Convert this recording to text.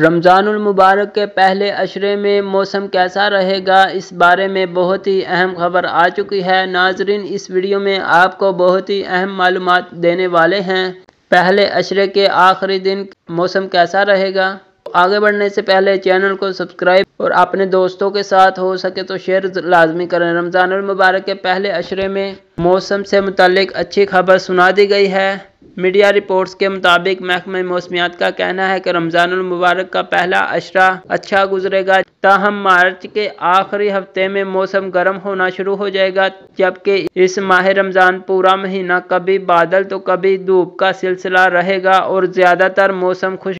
रमज़ानमबारक के पहले अशरे में मौसम कैसा रहेगा इस बारे में बहुत ही अहम खबर आ चुकी है नाजरीन इस वीडियो में आपको बहुत ही अहम मालूम देने वाले हैं पहले अशरे के आखिरी दिन मौसम कैसा रहेगा आगे बढ़ने से पहले चैनल को सब्सक्राइब और अपने दोस्तों के साथ हो सके तो शेयर लाजमी करें रमज़ान मुबारक के पहले अशरे में मौसम से मुतलिक अच्छी खबर सुना दी गई है मीडिया रिपोर्ट्स के मुताबिक महकमा मौसमियात का कहना है कि मुबारक का पहला अशरा अच्छा गुजरेगा ताहम मार्च के आखिरी हफ्ते में मौसम गर्म होना शुरू हो जाएगा जबकि इस माह रमज़ान पूरा महीना कभी बादल तो कभी धूप का सिलसिला रहेगा और ज़्यादातर मौसम खुश